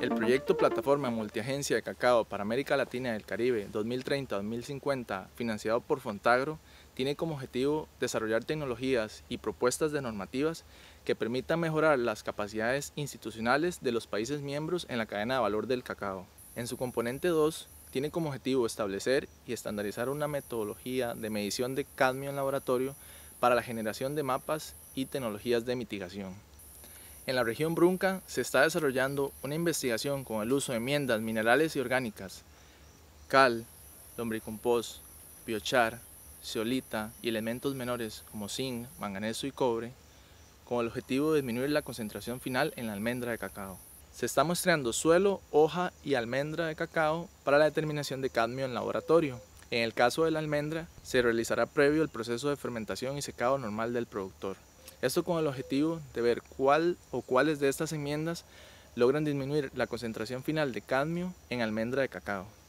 El proyecto Plataforma Multiagencia de Cacao para América Latina y el Caribe 2030-2050, financiado por Fontagro, tiene como objetivo desarrollar tecnologías y propuestas de normativas que permitan mejorar las capacidades institucionales de los países miembros en la cadena de valor del cacao. En su componente 2, tiene como objetivo establecer y estandarizar una metodología de medición de cadmio en laboratorio para la generación de mapas y tecnologías de mitigación. En la región Brunca se está desarrollando una investigación con el uso de enmiendas minerales y orgánicas, cal, lombricompost, biochar, zeolita y elementos menores como zinc, manganeso y cobre, con el objetivo de disminuir la concentración final en la almendra de cacao. Se está muestreando suelo, hoja y almendra de cacao para la determinación de cadmio en laboratorio. En el caso de la almendra, se realizará previo el proceso de fermentación y secado normal del productor. Esto con el objetivo de ver cuál o cuáles de estas enmiendas logran disminuir la concentración final de cadmio en almendra de cacao.